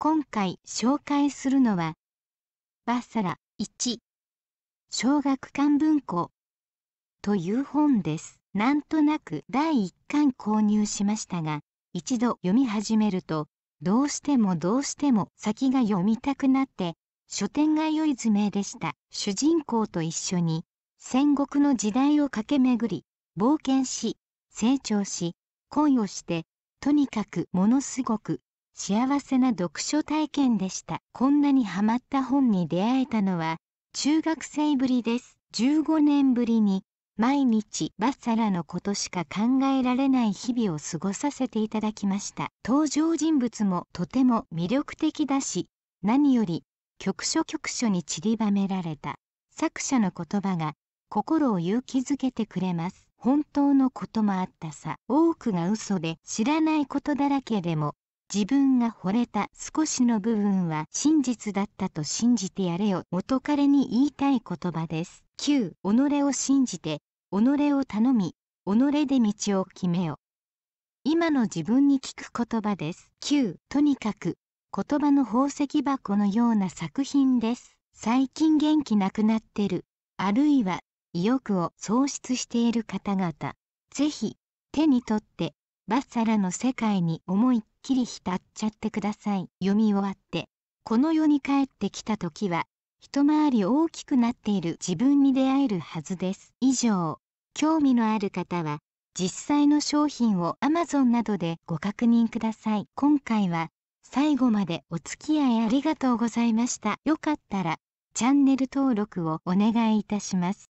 今回紹介するのは、バッサラ1、小学館文庫という本です。なんとなく第1巻購入しましたが、一度読み始めると、どうしてもどうしても先が読みたくなって、書店が良い図めでした。主人公と一緒に、戦国の時代を駆け巡り、冒険し、成長し、恋をして、とにかくものすごく幸せな読書体験でしたこんなにハマった本に出会えたのは中学生ぶりです15年ぶりに毎日バッサラのことしか考えられない日々を過ごさせていただきました登場人物もとても魅力的だし何より局所局所に散りばめられた作者の言葉が心を勇気づけてくれます本当のこともあったさ多くが嘘で知らないことだらけでも自分が惚れた少しの部分は真実だったと信じてやれよ元彼に言いたい言葉です。9己を信じて己を頼み己で道を決めよ今の自分に聞く言葉です。9とにかく言葉の宝石箱のような作品です。最近元気なくなってるあるいは意欲を喪失している方々ぜひ手に取ってバッサラの世界に思いきり浸っちゃってください読み終わってこの世に帰ってきた時は一回り大きくなっている自分に出会えるはずです以上興味のある方は実際の商品を Amazon などでご確認ください今回は最後までお付き合いありがとうございましたよかったらチャンネル登録をお願いいたします